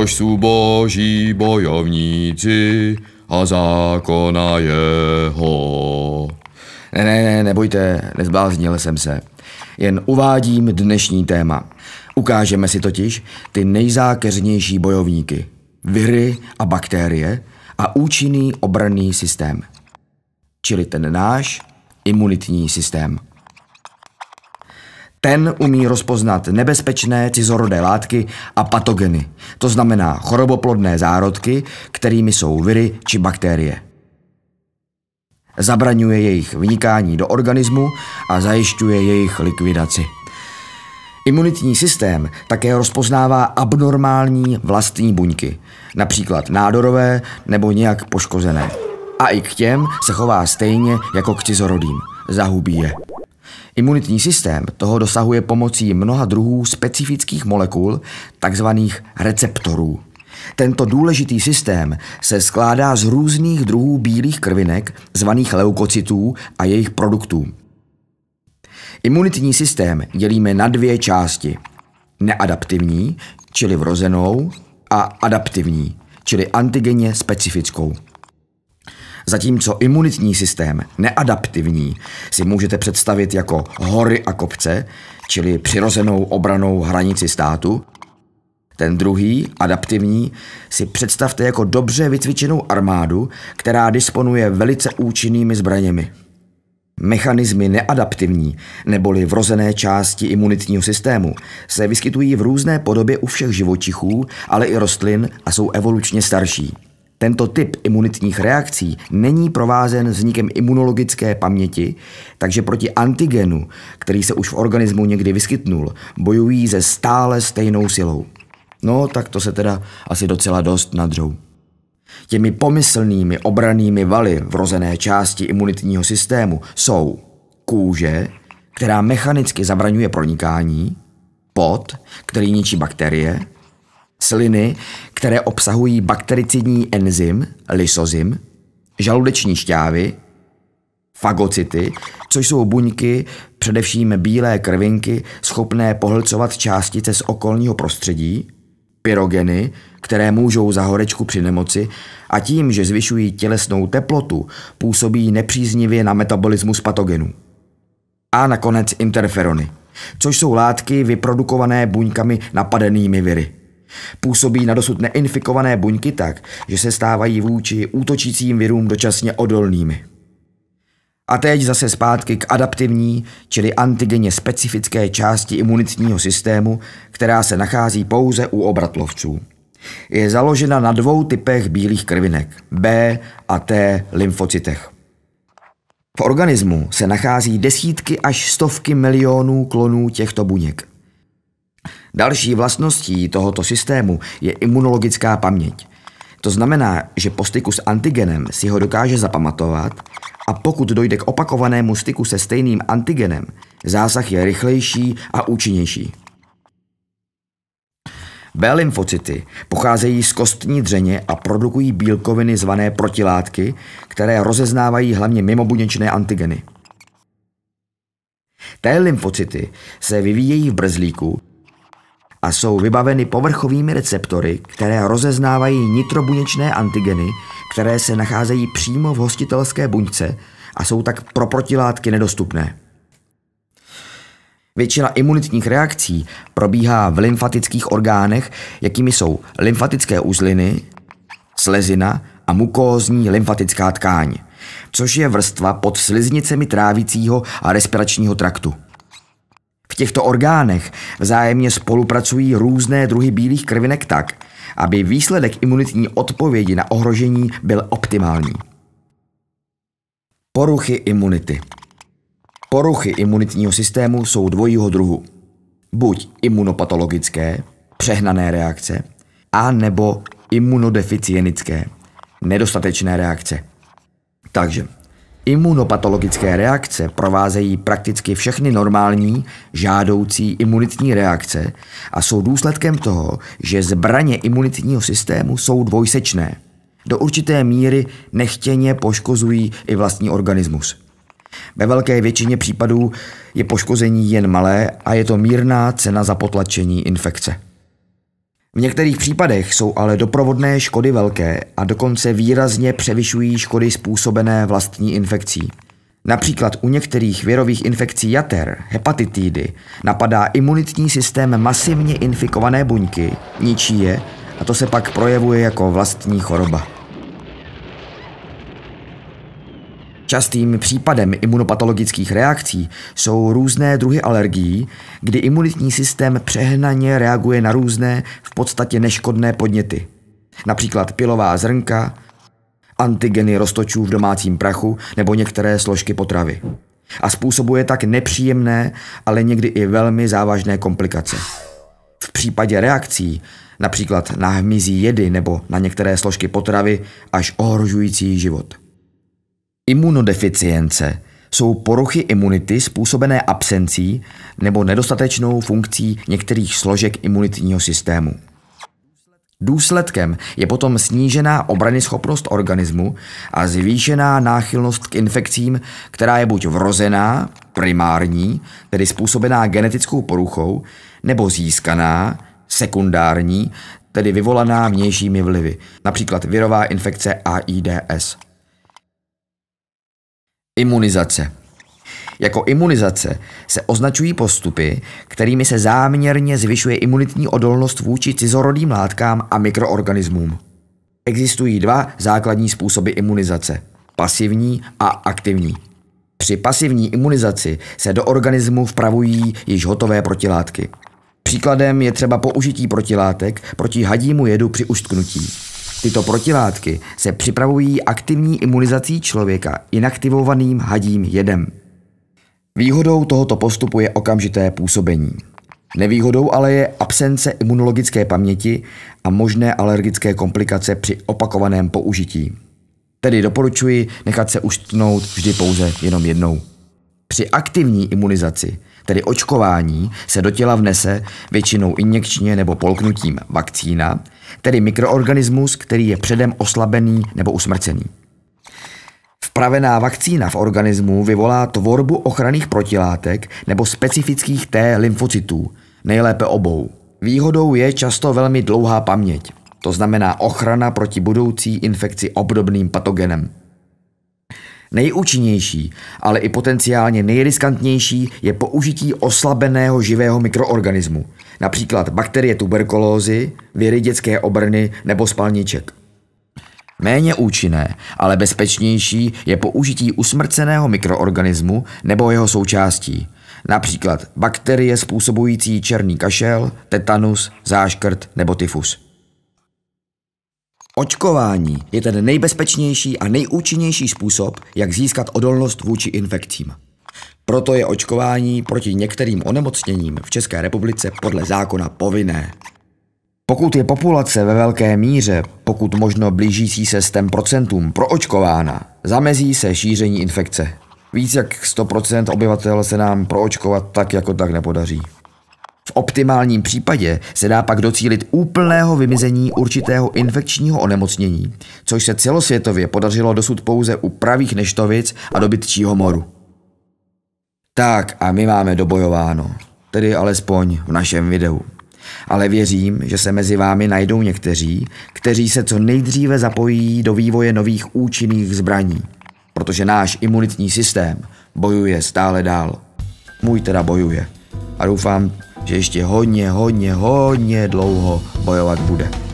což jsou boží bojovníci a zákona jeho. Ne, ne, ne, nebojte, nezbláznil jsem se. Jen uvádím dnešní téma. Ukážeme si totiž ty nejzákeřnější bojovníky, viry a bakterie a účinný obranný systém. Čili ten náš imunitní systém. Ten umí rozpoznat nebezpečné cizorodé látky a patogeny, to znamená choroboplodné zárodky, kterými jsou viry či bakterie. Zabraňuje jejich vnikání do organismu a zajišťuje jejich likvidaci. Imunitní systém také rozpoznává abnormální vlastní buňky, například nádorové nebo nějak poškozené. A i k těm se chová stejně jako k cizorodým. Zahubí je. Imunitní systém toho dosahuje pomocí mnoha druhů specifických molekul, takzvaných receptorů. Tento důležitý systém se skládá z různých druhů bílých krvinek, zvaných leukocytů a jejich produktů. Imunitní systém dělíme na dvě části. Neadaptivní, čili vrozenou, a adaptivní, čili antigenně specifickou. Zatímco imunitní systém, neadaptivní, si můžete představit jako hory a kopce, čili přirozenou obranou hranici státu, ten druhý, adaptivní, si představte jako dobře vycvičenou armádu, která disponuje velice účinnými zbraněmi. Mechanismy neadaptivní, neboli vrozené části imunitního systému, se vyskytují v různé podobě u všech živočichů, ale i rostlin a jsou evolučně starší. Tento typ imunitních reakcí není provázen vznikem imunologické paměti, takže proti antigenu, který se už v organismu někdy vyskytnul, bojují se stále stejnou silou. No, tak to se teda asi docela dost nadřou. Těmi pomyslnými obranými valy vrozené části imunitního systému jsou kůže, která mechanicky zabraňuje pronikání, pot, který ničí bakterie, sliny, které obsahují baktericidní enzym, lysozym, žaludeční šťávy, fagocity, což jsou buňky, především bílé krvinky, schopné pohlcovat částice z okolního prostředí, pyrogeny, které můžou za horečku při nemoci a tím, že zvyšují tělesnou teplotu, působí nepříznivě na metabolismus patogenů. A nakonec interferony, což jsou látky vyprodukované buňkami napadenými viry. Působí na dosud neinfikované buňky tak, že se stávají vůči útočícím virům dočasně odolnými. A teď zase zpátky k adaptivní, čili antigeně specifické části imunitního systému, která se nachází pouze u obratlovců. Je založena na dvou typech bílých krvinek, B a T lymfocytech. V organismu se nachází desítky až stovky milionů klonů těchto buněk. Další vlastností tohoto systému je imunologická paměť. To znamená, že po styku s antigenem si ho dokáže zapamatovat a pokud dojde k opakovanému styku se stejným antigenem, zásah je rychlejší a účinnější. B lymfocyty pocházejí z kostní dřeně a produkují bílkoviny zvané protilátky, které rozeznávají hlavně mimobuněčné antigeny. T lymfocyty se vyvíjejí v brzlíku a jsou vybaveny povrchovými receptory, které rozeznávají nitrobuněčné antigeny, které se nacházejí přímo v hostitelské buňce a jsou tak pro protilátky nedostupné. Většina imunitních reakcí probíhá v lymfatických orgánech, jakými jsou lymfatické uzliny, slezina a mukózní lymfatická tkáň, což je vrstva pod sliznicemi trávicího a respiračního traktu těchto orgánech vzájemně spolupracují různé druhy bílých krvinek tak, aby výsledek imunitní odpovědi na ohrožení byl optimální. Poruchy imunity Poruchy imunitního systému jsou dvojího druhu. Buď imunopatologické, přehnané reakce, a nebo imunodeficienické, nedostatečné reakce. Takže Imunopatologické reakce provázejí prakticky všechny normální, žádoucí imunitní reakce a jsou důsledkem toho, že zbraně imunitního systému jsou dvojsečné. Do určité míry nechtěně poškozují i vlastní organismus. Ve velké většině případů je poškození jen malé a je to mírná cena za potlačení infekce. V některých případech jsou ale doprovodné škody velké a dokonce výrazně převyšují škody způsobené vlastní infekcí. Například u některých virových infekcí jater, hepatitidy, napadá imunitní systém masivně infikované buňky, ničí je a to se pak projevuje jako vlastní choroba. Častým případem imunopatologických reakcí jsou různé druhy alergií, kdy imunitní systém přehnaně reaguje na různé, v podstatě neškodné podněty. Například pilová zrnka, antigeny roztočů v domácím prachu nebo některé složky potravy. A způsobuje tak nepříjemné, ale někdy i velmi závažné komplikace. V případě reakcí, například na hmyzí jedy nebo na některé složky potravy, až ohrožující život. Imunodeficience jsou poruchy imunity způsobené absencí nebo nedostatečnou funkcí některých složek imunitního systému. Důsledkem je potom snížená schopnost organismu a zvýšená náchylnost k infekcím, která je buď vrozená, primární, tedy způsobená genetickou poruchou, nebo získaná, sekundární, tedy vyvolaná vnějšími vlivy, například virová infekce AIDS. Imunizace. Jako imunizace se označují postupy, kterými se záměrně zvyšuje imunitní odolnost vůči cizorodým látkám a mikroorganismům. Existují dva základní způsoby imunizace pasivní a aktivní. Při pasivní imunizaci se do organismu vpravují již hotové protilátky. Příkladem je třeba použití protilátek proti hadímu jedu při uštknutí. Tyto protilátky se připravují aktivní imunizací člověka inaktivovaným hadím jedem. Výhodou tohoto postupu je okamžité působení. Nevýhodou ale je absence imunologické paměti a možné alergické komplikace při opakovaném použití. Tedy doporučuji nechat se uštnout vždy pouze jenom jednou. Při aktivní imunizaci tedy očkování, se do těla vnese většinou injekčně nebo polknutím vakcína, tedy mikroorganismus, který je předem oslabený nebo usmrcený. Vpravená vakcína v organismu vyvolá tvorbu ochranných protilátek nebo specifických T lymfocytů, nejlépe obou. Výhodou je často velmi dlouhá paměť, to znamená ochrana proti budoucí infekci obdobným patogenem. Nejúčinnější, ale i potenciálně nejriskantnější je použití oslabeného živého mikroorganismu, například bakterie tuberkulózy, viry dětské obrny nebo spalniček. Méně účinné, ale bezpečnější je použití usmrceného mikroorganismu nebo jeho součástí, například bakterie způsobující černý kašel, tetanus, záškrt nebo tyfus. Očkování je ten nejbezpečnější a nejúčinnější způsob, jak získat odolnost vůči infekcím. Proto je očkování proti některým onemocněním v České republice podle zákona povinné. Pokud je populace ve velké míře, pokud možno blížící se procentům proočkována, zamezí se šíření infekce. Víc jak 100% obyvatel se nám proočkovat tak jako tak nepodaří. V optimálním případě se dá pak docílit úplného vymizení určitého infekčního onemocnění, což se celosvětově podařilo dosud pouze u pravých neštovic a dobytčího moru. Tak a my máme dobojováno, tedy alespoň v našem videu. Ale věřím, že se mezi vámi najdou někteří, kteří se co nejdříve zapojí do vývoje nových účinných zbraní, protože náš imunitní systém bojuje stále dál. Můj teda bojuje. A doufám, že ještě hodně, hodně, hodně dlouho bojovat bude.